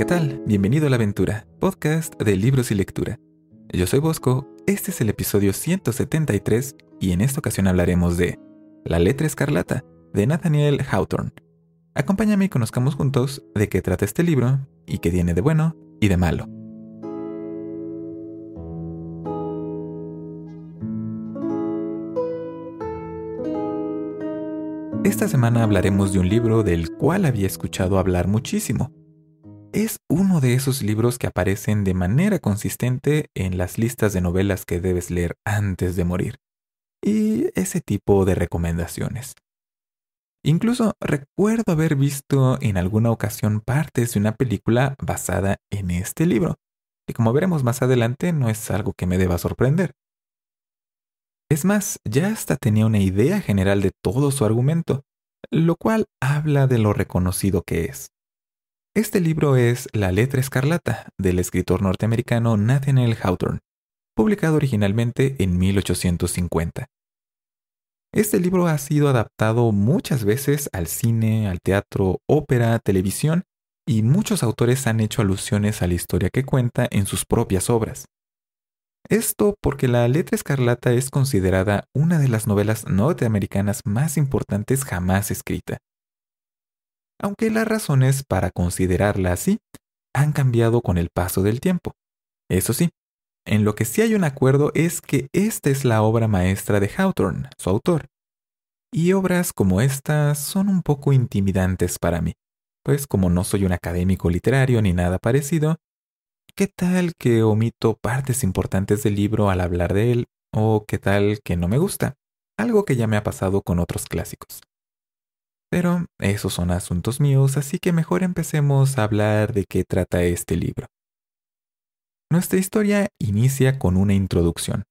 ¿Qué tal? Bienvenido a la aventura, podcast de libros y lectura. Yo soy Bosco, este es el episodio 173 y en esta ocasión hablaremos de La letra escarlata de Nathaniel Hawthorne. Acompáñame y conozcamos juntos de qué trata este libro y qué tiene de bueno y de malo. Esta semana hablaremos de un libro del cual había escuchado hablar muchísimo, es uno de esos libros que aparecen de manera consistente en las listas de novelas que debes leer antes de morir. Y ese tipo de recomendaciones. Incluso recuerdo haber visto en alguna ocasión partes de una película basada en este libro, que como veremos más adelante no es algo que me deba sorprender. Es más, ya hasta tenía una idea general de todo su argumento, lo cual habla de lo reconocido que es. Este libro es La letra escarlata, del escritor norteamericano Nathaniel Hawthorne, publicado originalmente en 1850. Este libro ha sido adaptado muchas veces al cine, al teatro, ópera, televisión, y muchos autores han hecho alusiones a la historia que cuenta en sus propias obras. Esto porque La letra escarlata es considerada una de las novelas norteamericanas más importantes jamás escrita aunque las razones para considerarla así han cambiado con el paso del tiempo. Eso sí, en lo que sí hay un acuerdo es que esta es la obra maestra de Hawthorne, su autor. Y obras como esta son un poco intimidantes para mí, pues como no soy un académico literario ni nada parecido, ¿qué tal que omito partes importantes del libro al hablar de él? ¿O qué tal que no me gusta? Algo que ya me ha pasado con otros clásicos. Pero esos son asuntos míos, así que mejor empecemos a hablar de qué trata este libro. Nuestra historia inicia con una introducción,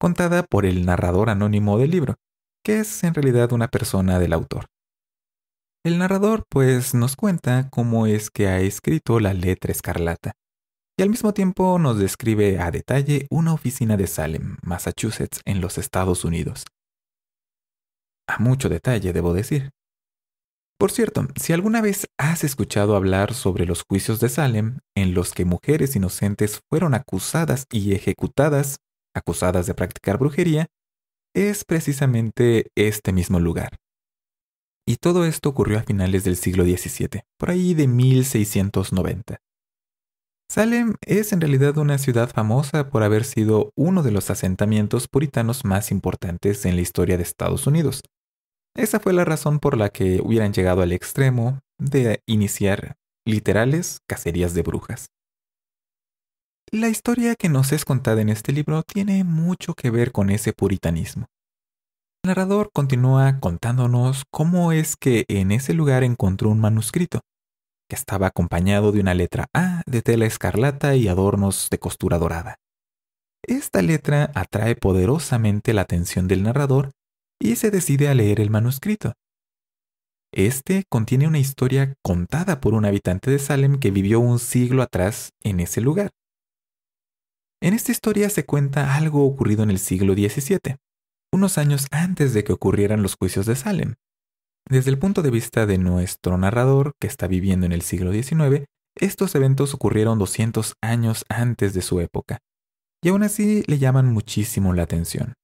contada por el narrador anónimo del libro, que es en realidad una persona del autor. El narrador pues nos cuenta cómo es que ha escrito la letra escarlata, y al mismo tiempo nos describe a detalle una oficina de Salem, Massachusetts, en los Estados Unidos. A mucho detalle, debo decir, por cierto, si alguna vez has escuchado hablar sobre los juicios de Salem, en los que mujeres inocentes fueron acusadas y ejecutadas, acusadas de practicar brujería, es precisamente este mismo lugar. Y todo esto ocurrió a finales del siglo XVII, por ahí de 1690. Salem es en realidad una ciudad famosa por haber sido uno de los asentamientos puritanos más importantes en la historia de Estados Unidos, esa fue la razón por la que hubieran llegado al extremo de iniciar literales cacerías de brujas. La historia que nos es contada en este libro tiene mucho que ver con ese puritanismo. El narrador continúa contándonos cómo es que en ese lugar encontró un manuscrito, que estaba acompañado de una letra A de tela escarlata y adornos de costura dorada. Esta letra atrae poderosamente la atención del narrador y se decide a leer el manuscrito. Este contiene una historia contada por un habitante de Salem que vivió un siglo atrás en ese lugar. En esta historia se cuenta algo ocurrido en el siglo XVII, unos años antes de que ocurrieran los juicios de Salem. Desde el punto de vista de nuestro narrador, que está viviendo en el siglo XIX, estos eventos ocurrieron 200 años antes de su época, y aún así le llaman muchísimo la atención.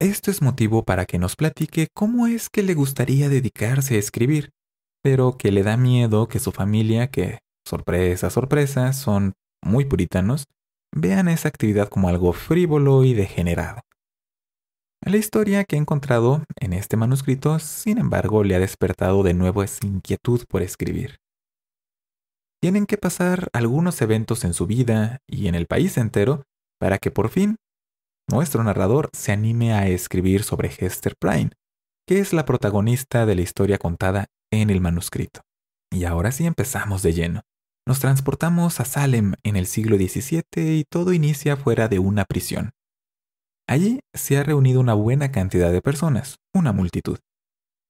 Esto es motivo para que nos platique cómo es que le gustaría dedicarse a escribir, pero que le da miedo que su familia, que, sorpresa, sorpresa, son muy puritanos, vean esa actividad como algo frívolo y degenerado. La historia que he encontrado en este manuscrito, sin embargo, le ha despertado de nuevo esa inquietud por escribir. Tienen que pasar algunos eventos en su vida y en el país entero para que por fin nuestro narrador se anime a escribir sobre Hester Prynne, que es la protagonista de la historia contada en el manuscrito. Y ahora sí empezamos de lleno. Nos transportamos a Salem en el siglo XVII y todo inicia fuera de una prisión. Allí se ha reunido una buena cantidad de personas, una multitud.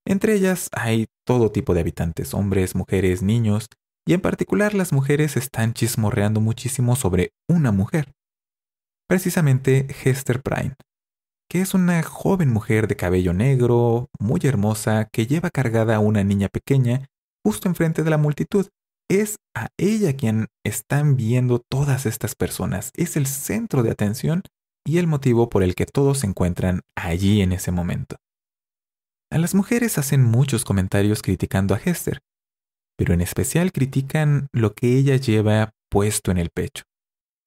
Entre ellas hay todo tipo de habitantes, hombres, mujeres, niños, y en particular las mujeres están chismorreando muchísimo sobre una mujer, precisamente Hester Prime, que es una joven mujer de cabello negro, muy hermosa, que lleva cargada a una niña pequeña justo enfrente de la multitud. Es a ella quien están viendo todas estas personas, es el centro de atención y el motivo por el que todos se encuentran allí en ese momento. A las mujeres hacen muchos comentarios criticando a Hester, pero en especial critican lo que ella lleva puesto en el pecho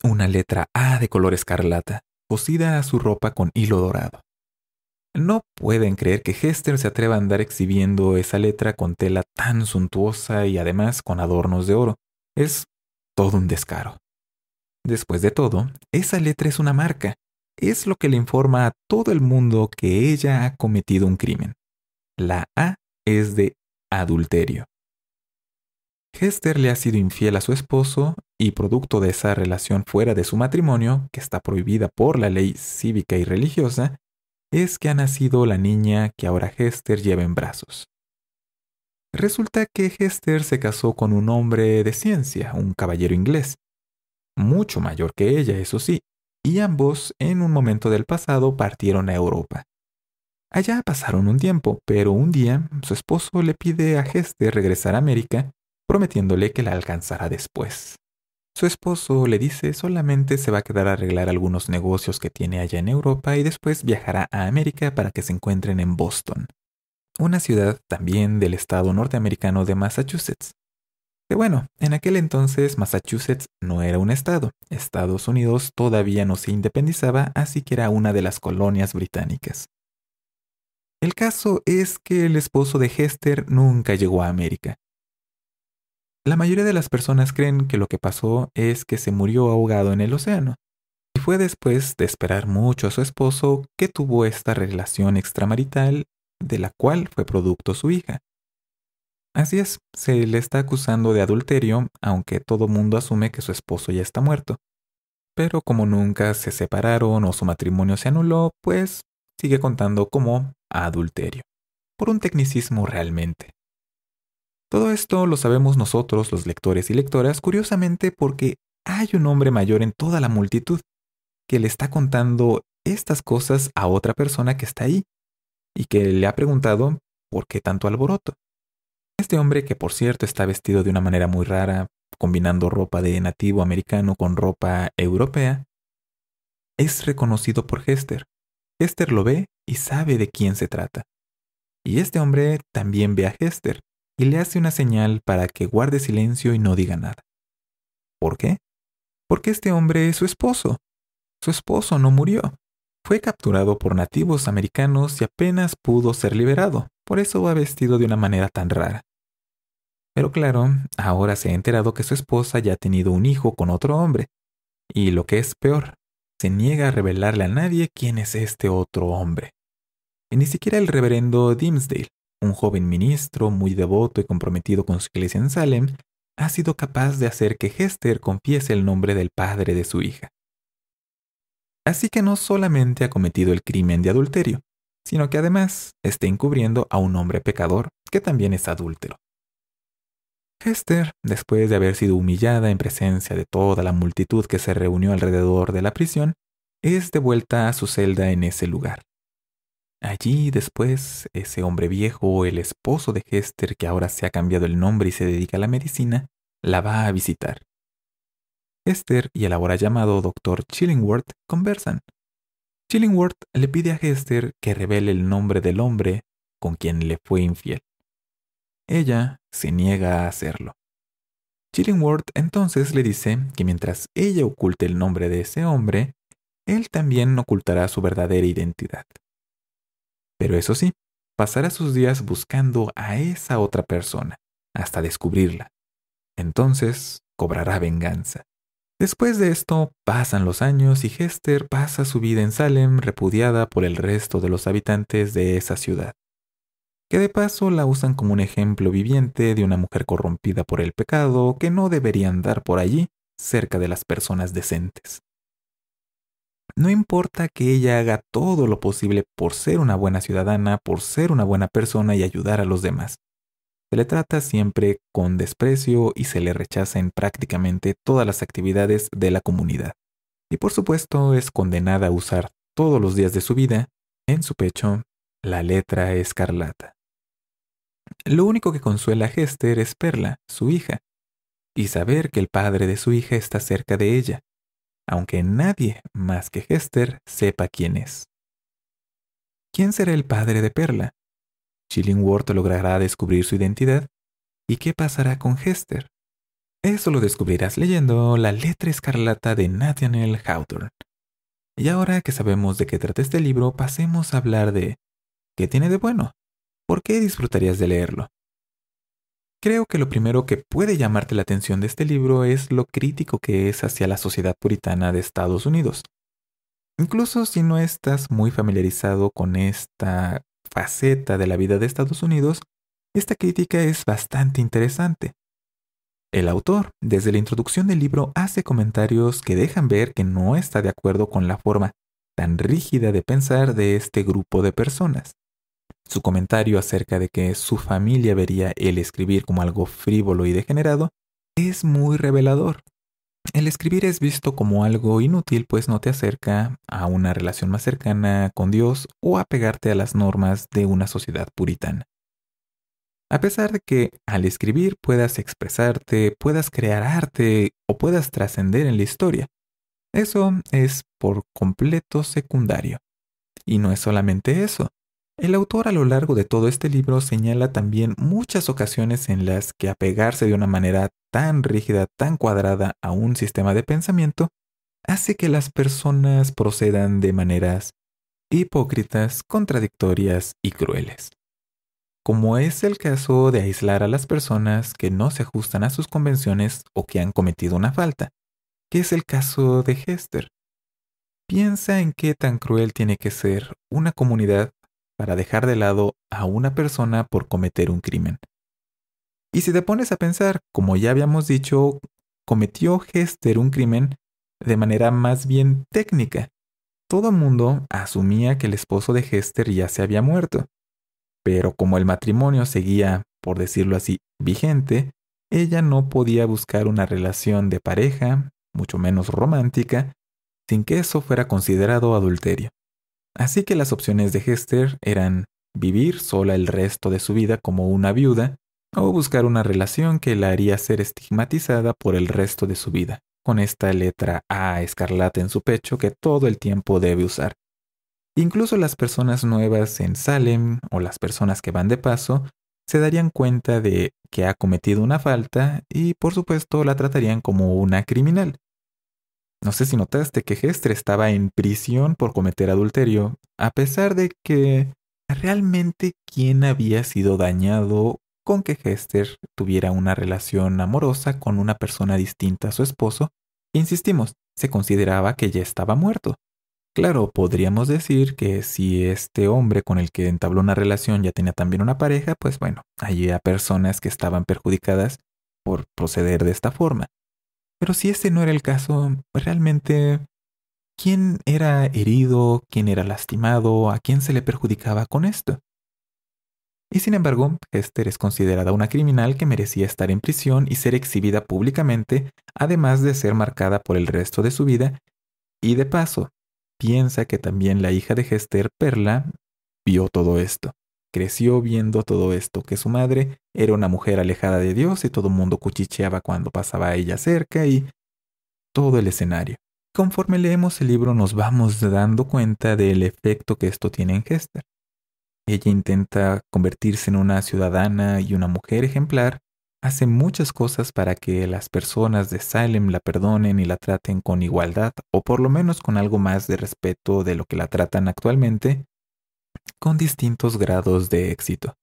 una letra A de color escarlata, cosida a su ropa con hilo dorado. No pueden creer que Hester se atreva a andar exhibiendo esa letra con tela tan suntuosa y además con adornos de oro. Es todo un descaro. Después de todo, esa letra es una marca. Es lo que le informa a todo el mundo que ella ha cometido un crimen. La A es de adulterio. Hester le ha sido infiel a su esposo y producto de esa relación fuera de su matrimonio, que está prohibida por la ley cívica y religiosa, es que ha nacido la niña que ahora Hester lleva en brazos. Resulta que Hester se casó con un hombre de ciencia, un caballero inglés, mucho mayor que ella, eso sí, y ambos en un momento del pasado partieron a Europa. Allá pasaron un tiempo, pero un día su esposo le pide a Hester regresar a América prometiéndole que la alcanzará después. Su esposo le dice solamente se va a quedar a arreglar algunos negocios que tiene allá en Europa y después viajará a América para que se encuentren en Boston, una ciudad también del estado norteamericano de Massachusetts. Que bueno, en aquel entonces Massachusetts no era un estado, Estados Unidos todavía no se independizaba, así que era una de las colonias británicas. El caso es que el esposo de Hester nunca llegó a América. La mayoría de las personas creen que lo que pasó es que se murió ahogado en el océano, y fue después de esperar mucho a su esposo que tuvo esta relación extramarital de la cual fue producto su hija. Así es, se le está acusando de adulterio, aunque todo mundo asume que su esposo ya está muerto. Pero como nunca se separaron o su matrimonio se anuló, pues sigue contando como adulterio. Por un tecnicismo realmente. Todo esto lo sabemos nosotros, los lectores y lectoras, curiosamente porque hay un hombre mayor en toda la multitud que le está contando estas cosas a otra persona que está ahí y que le ha preguntado por qué tanto alboroto. Este hombre, que por cierto está vestido de una manera muy rara, combinando ropa de nativo americano con ropa europea, es reconocido por Hester. Hester lo ve y sabe de quién se trata. Y este hombre también ve a Hester, y le hace una señal para que guarde silencio y no diga nada. ¿Por qué? Porque este hombre es su esposo. Su esposo no murió. Fue capturado por nativos americanos y apenas pudo ser liberado, por eso va vestido de una manera tan rara. Pero claro, ahora se ha enterado que su esposa ya ha tenido un hijo con otro hombre, y lo que es peor, se niega a revelarle a nadie quién es este otro hombre. ni siquiera el reverendo Dimsdale, un joven ministro muy devoto y comprometido con su iglesia en Salem, ha sido capaz de hacer que Hester confiese el nombre del padre de su hija. Así que no solamente ha cometido el crimen de adulterio, sino que además está encubriendo a un hombre pecador que también es adúltero. Hester, después de haber sido humillada en presencia de toda la multitud que se reunió alrededor de la prisión, es devuelta a su celda en ese lugar. Allí después, ese hombre viejo, el esposo de Hester, que ahora se ha cambiado el nombre y se dedica a la medicina, la va a visitar. Hester y el ahora llamado doctor Chillingworth conversan. Chillingworth le pide a Hester que revele el nombre del hombre con quien le fue infiel. Ella se niega a hacerlo. Chillingworth entonces le dice que mientras ella oculte el nombre de ese hombre, él también ocultará su verdadera identidad. Pero eso sí, pasará sus días buscando a esa otra persona, hasta descubrirla. Entonces cobrará venganza. Después de esto, pasan los años y Hester pasa su vida en Salem repudiada por el resto de los habitantes de esa ciudad, que de paso la usan como un ejemplo viviente de una mujer corrompida por el pecado que no debería andar por allí cerca de las personas decentes. No importa que ella haga todo lo posible por ser una buena ciudadana, por ser una buena persona y ayudar a los demás. Se le trata siempre con desprecio y se le rechaza en prácticamente todas las actividades de la comunidad. Y por supuesto es condenada a usar todos los días de su vida, en su pecho, la letra escarlata. Lo único que consuela a Hester es Perla, su hija, y saber que el padre de su hija está cerca de ella, aunque nadie más que Hester sepa quién es. ¿Quién será el padre de Perla? Chillingworth logrará descubrir su identidad. ¿Y qué pasará con Hester? Eso lo descubrirás leyendo La letra escarlata de Nathaniel Hawthorne. Y ahora que sabemos de qué trata este libro, pasemos a hablar de ¿qué tiene de bueno? ¿Por qué disfrutarías de leerlo? Creo que lo primero que puede llamarte la atención de este libro es lo crítico que es hacia la sociedad puritana de Estados Unidos. Incluso si no estás muy familiarizado con esta faceta de la vida de Estados Unidos, esta crítica es bastante interesante. El autor, desde la introducción del libro, hace comentarios que dejan ver que no está de acuerdo con la forma tan rígida de pensar de este grupo de personas. Su comentario acerca de que su familia vería el escribir como algo frívolo y degenerado es muy revelador. El escribir es visto como algo inútil pues no te acerca a una relación más cercana con Dios o a pegarte a las normas de una sociedad puritana. A pesar de que al escribir puedas expresarte, puedas crear arte o puedas trascender en la historia, eso es por completo secundario. Y no es solamente eso, el autor a lo largo de todo este libro señala también muchas ocasiones en las que apegarse de una manera tan rígida, tan cuadrada a un sistema de pensamiento, hace que las personas procedan de maneras hipócritas, contradictorias y crueles. Como es el caso de aislar a las personas que no se ajustan a sus convenciones o que han cometido una falta, que es el caso de Hester. Piensa en qué tan cruel tiene que ser una comunidad para dejar de lado a una persona por cometer un crimen. Y si te pones a pensar, como ya habíamos dicho, cometió Hester un crimen de manera más bien técnica. Todo mundo asumía que el esposo de Hester ya se había muerto, pero como el matrimonio seguía, por decirlo así, vigente, ella no podía buscar una relación de pareja, mucho menos romántica, sin que eso fuera considerado adulterio. Así que las opciones de Hester eran vivir sola el resto de su vida como una viuda o buscar una relación que la haría ser estigmatizada por el resto de su vida, con esta letra A escarlata en su pecho que todo el tiempo debe usar. Incluso las personas nuevas en Salem o las personas que van de paso se darían cuenta de que ha cometido una falta y por supuesto la tratarían como una criminal, no sé si notaste que Hester estaba en prisión por cometer adulterio, a pesar de que realmente quién había sido dañado con que Hester tuviera una relación amorosa con una persona distinta a su esposo, insistimos, se consideraba que ya estaba muerto. Claro, podríamos decir que si este hombre con el que entabló una relación ya tenía también una pareja, pues bueno, allí había personas que estaban perjudicadas por proceder de esta forma. Pero si este no era el caso, pues, realmente, ¿quién era herido? ¿Quién era lastimado? ¿A quién se le perjudicaba con esto? Y sin embargo, Hester es considerada una criminal que merecía estar en prisión y ser exhibida públicamente, además de ser marcada por el resto de su vida, y de paso, piensa que también la hija de Hester, Perla, vio todo esto creció viendo todo esto, que su madre era una mujer alejada de Dios y todo el mundo cuchicheaba cuando pasaba a ella cerca y todo el escenario. Conforme leemos el libro nos vamos dando cuenta del efecto que esto tiene en Hester. Ella intenta convertirse en una ciudadana y una mujer ejemplar, hace muchas cosas para que las personas de Salem la perdonen y la traten con igualdad o por lo menos con algo más de respeto de lo que la tratan actualmente, con distintos grados de éxito.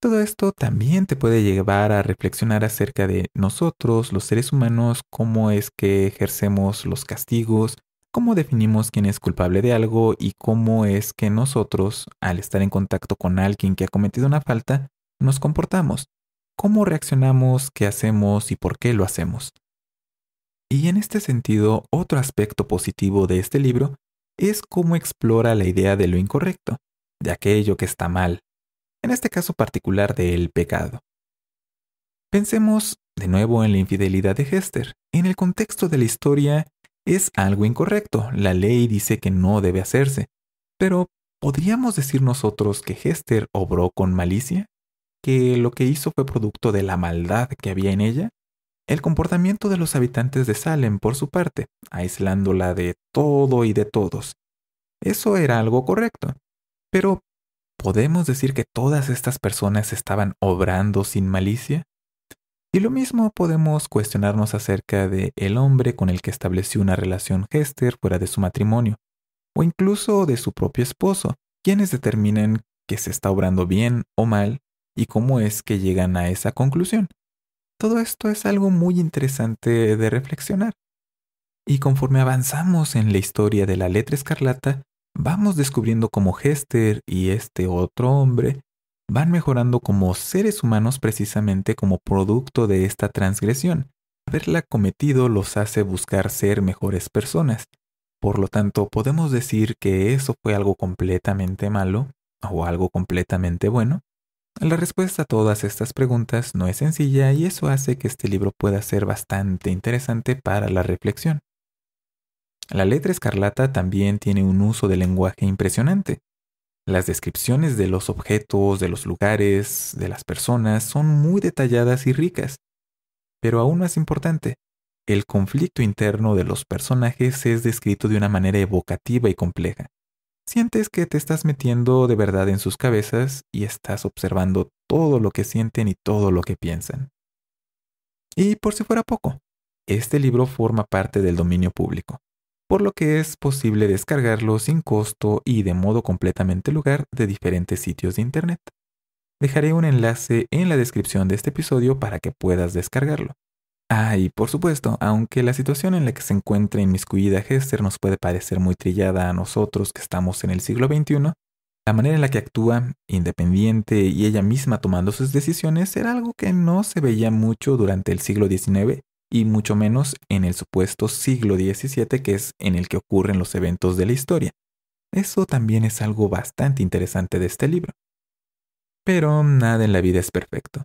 Todo esto también te puede llevar a reflexionar acerca de nosotros, los seres humanos, cómo es que ejercemos los castigos, cómo definimos quién es culpable de algo y cómo es que nosotros, al estar en contacto con alguien que ha cometido una falta, nos comportamos, cómo reaccionamos, qué hacemos y por qué lo hacemos. Y en este sentido, otro aspecto positivo de este libro es cómo explora la idea de lo incorrecto, de aquello que está mal, en este caso particular del pecado. Pensemos de nuevo en la infidelidad de Hester. En el contexto de la historia es algo incorrecto, la ley dice que no debe hacerse, pero ¿podríamos decir nosotros que Hester obró con malicia? ¿Que lo que hizo fue producto de la maldad que había en ella? El comportamiento de los habitantes de Salem, por su parte, aislándola de todo y de todos. Eso era algo correcto, pero, ¿podemos decir que todas estas personas estaban obrando sin malicia? Y lo mismo podemos cuestionarnos acerca de el hombre con el que estableció una relación Hester fuera de su matrimonio, o incluso de su propio esposo, quienes determinan que se está obrando bien o mal y cómo es que llegan a esa conclusión. Todo esto es algo muy interesante de reflexionar. Y conforme avanzamos en la historia de la letra escarlata, vamos descubriendo cómo Hester y este otro hombre van mejorando como seres humanos precisamente como producto de esta transgresión. Haberla cometido los hace buscar ser mejores personas. Por lo tanto, podemos decir que eso fue algo completamente malo o algo completamente bueno. La respuesta a todas estas preguntas no es sencilla y eso hace que este libro pueda ser bastante interesante para la reflexión. La letra escarlata también tiene un uso de lenguaje impresionante. Las descripciones de los objetos, de los lugares, de las personas son muy detalladas y ricas. Pero aún más importante, el conflicto interno de los personajes es descrito de una manera evocativa y compleja. Sientes que te estás metiendo de verdad en sus cabezas y estás observando todo lo que sienten y todo lo que piensan. Y por si fuera poco, este libro forma parte del dominio público por lo que es posible descargarlo sin costo y de modo completamente lugar de diferentes sitios de Internet. Dejaré un enlace en la descripción de este episodio para que puedas descargarlo. Ah, y por supuesto, aunque la situación en la que se encuentra inmiscuida Hester nos puede parecer muy trillada a nosotros que estamos en el siglo XXI, la manera en la que actúa, independiente y ella misma tomando sus decisiones, era algo que no se veía mucho durante el siglo XIX y mucho menos en el supuesto siglo XVII que es en el que ocurren los eventos de la historia. Eso también es algo bastante interesante de este libro. Pero nada en la vida es perfecto.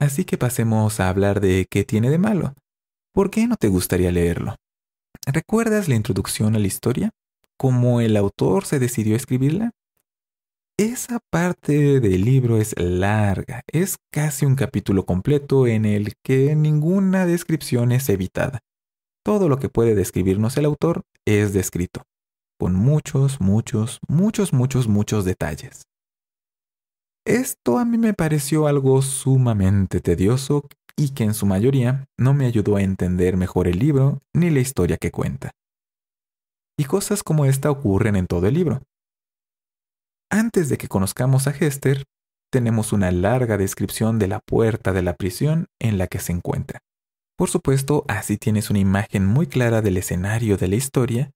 Así que pasemos a hablar de qué tiene de malo. ¿Por qué no te gustaría leerlo? ¿Recuerdas la introducción a la historia? ¿Cómo el autor se decidió a escribirla? Esa parte del libro es larga, es casi un capítulo completo en el que ninguna descripción es evitada. Todo lo que puede describirnos el autor es descrito, con muchos, muchos, muchos, muchos, muchos detalles. Esto a mí me pareció algo sumamente tedioso y que en su mayoría no me ayudó a entender mejor el libro ni la historia que cuenta. Y cosas como esta ocurren en todo el libro. Antes de que conozcamos a Hester, tenemos una larga descripción de la puerta de la prisión en la que se encuentra. Por supuesto, así tienes una imagen muy clara del escenario de la historia,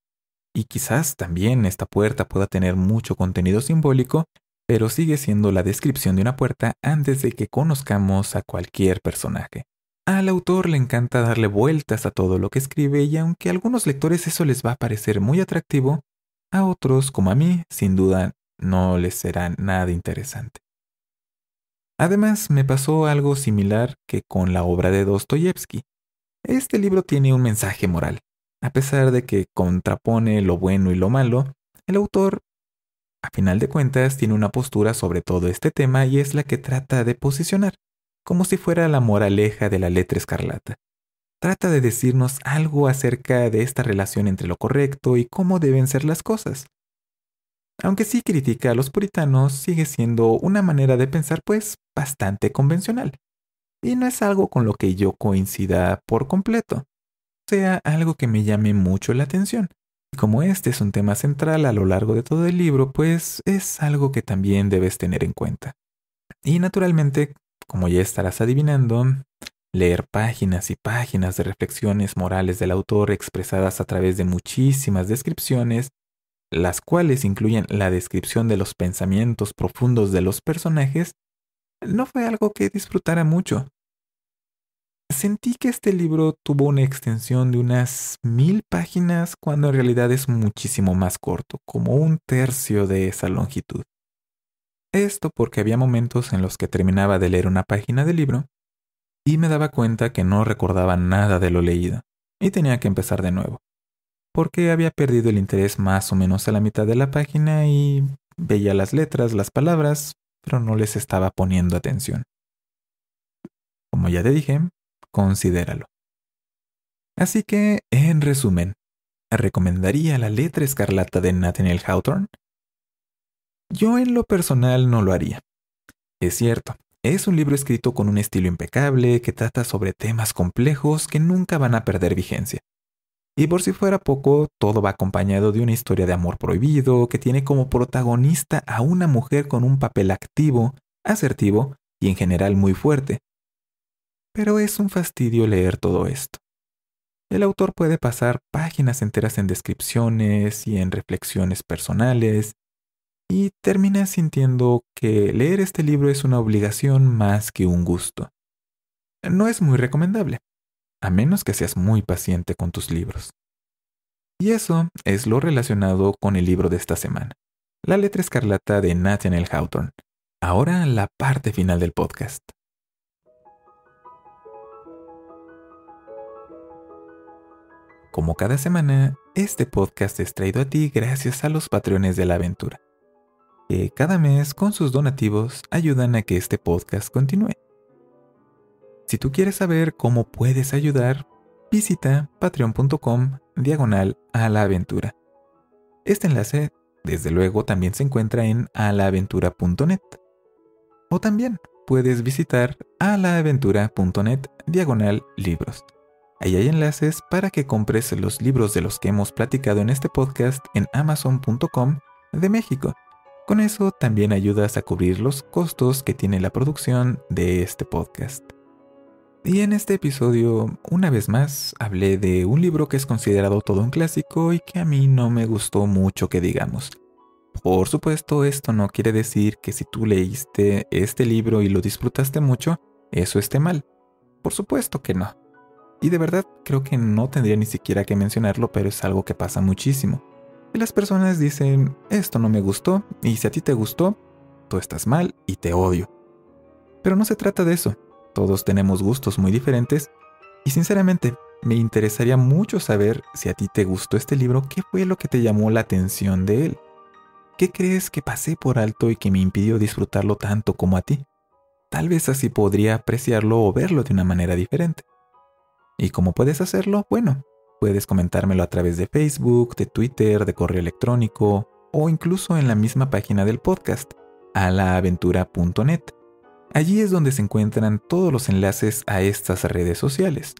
y quizás también esta puerta pueda tener mucho contenido simbólico, pero sigue siendo la descripción de una puerta antes de que conozcamos a cualquier personaje. Al autor le encanta darle vueltas a todo lo que escribe y aunque a algunos lectores eso les va a parecer muy atractivo, a otros, como a mí, sin duda no les será nada interesante. Además, me pasó algo similar que con la obra de Dostoyevsky. Este libro tiene un mensaje moral. A pesar de que contrapone lo bueno y lo malo, el autor, a final de cuentas, tiene una postura sobre todo este tema y es la que trata de posicionar, como si fuera la moraleja de la letra escarlata. Trata de decirnos algo acerca de esta relación entre lo correcto y cómo deben ser las cosas, aunque sí critica a los puritanos, sigue siendo una manera de pensar pues bastante convencional. Y no es algo con lo que yo coincida por completo. Sea algo que me llame mucho la atención. Y como este es un tema central a lo largo de todo el libro, pues es algo que también debes tener en cuenta. Y naturalmente, como ya estarás adivinando, leer páginas y páginas de reflexiones morales del autor expresadas a través de muchísimas descripciones las cuales incluyen la descripción de los pensamientos profundos de los personajes, no fue algo que disfrutara mucho. Sentí que este libro tuvo una extensión de unas mil páginas cuando en realidad es muchísimo más corto, como un tercio de esa longitud. Esto porque había momentos en los que terminaba de leer una página del libro y me daba cuenta que no recordaba nada de lo leído y tenía que empezar de nuevo porque había perdido el interés más o menos a la mitad de la página y veía las letras, las palabras, pero no les estaba poniendo atención. Como ya te dije, considéralo. Así que, en resumen, ¿recomendaría la letra escarlata de Nathaniel Hawthorne? Yo en lo personal no lo haría. Es cierto, es un libro escrito con un estilo impecable que trata sobre temas complejos que nunca van a perder vigencia. Y por si fuera poco, todo va acompañado de una historia de amor prohibido que tiene como protagonista a una mujer con un papel activo, asertivo y en general muy fuerte. Pero es un fastidio leer todo esto. El autor puede pasar páginas enteras en descripciones y en reflexiones personales, y termina sintiendo que leer este libro es una obligación más que un gusto. No es muy recomendable a menos que seas muy paciente con tus libros. Y eso es lo relacionado con el libro de esta semana, La letra escarlata de Nathaniel Hawthorne. Ahora la parte final del podcast. Como cada semana, este podcast es traído a ti gracias a los patrones de la aventura, que cada mes con sus donativos ayudan a que este podcast continúe. Si tú quieres saber cómo puedes ayudar, visita patreon.com diagonal a la aventura. Este enlace, desde luego, también se encuentra en alaaventura.net. O también puedes visitar alaaventura.net diagonal libros. Ahí hay enlaces para que compres los libros de los que hemos platicado en este podcast en amazon.com de México. Con eso también ayudas a cubrir los costos que tiene la producción de este podcast. Y en este episodio, una vez más, hablé de un libro que es considerado todo un clásico y que a mí no me gustó mucho que digamos. Por supuesto, esto no quiere decir que si tú leíste este libro y lo disfrutaste mucho, eso esté mal. Por supuesto que no. Y de verdad creo que no tendría ni siquiera que mencionarlo, pero es algo que pasa muchísimo. Y las personas dicen, esto no me gustó, y si a ti te gustó, tú estás mal y te odio. Pero no se trata de eso, todos tenemos gustos muy diferentes y sinceramente me interesaría mucho saber si a ti te gustó este libro, qué fue lo que te llamó la atención de él. ¿Qué crees que pasé por alto y que me impidió disfrutarlo tanto como a ti? Tal vez así podría apreciarlo o verlo de una manera diferente. ¿Y cómo puedes hacerlo? Bueno, puedes comentármelo a través de Facebook, de Twitter, de correo electrónico o incluso en la misma página del podcast, alaaventura.net. Allí es donde se encuentran todos los enlaces a estas redes sociales.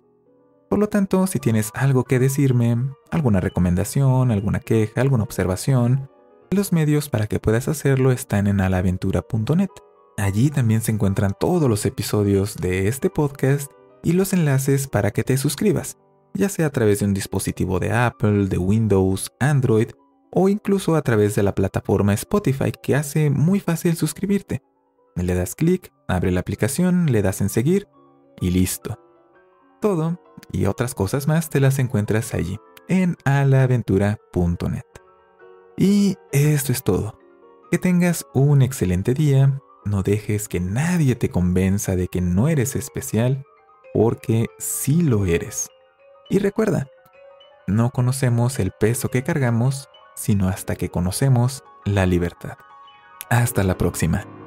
Por lo tanto, si tienes algo que decirme, alguna recomendación, alguna queja, alguna observación, los medios para que puedas hacerlo están en alaventura.net. Allí también se encuentran todos los episodios de este podcast y los enlaces para que te suscribas, ya sea a través de un dispositivo de Apple, de Windows, Android o incluso a través de la plataforma Spotify que hace muy fácil suscribirte. Le das clic, Abre la aplicación, le das en seguir y listo. Todo y otras cosas más te las encuentras allí, en alaventura.net. Y esto es todo. Que tengas un excelente día, no dejes que nadie te convenza de que no eres especial, porque sí lo eres. Y recuerda, no conocemos el peso que cargamos, sino hasta que conocemos la libertad. Hasta la próxima.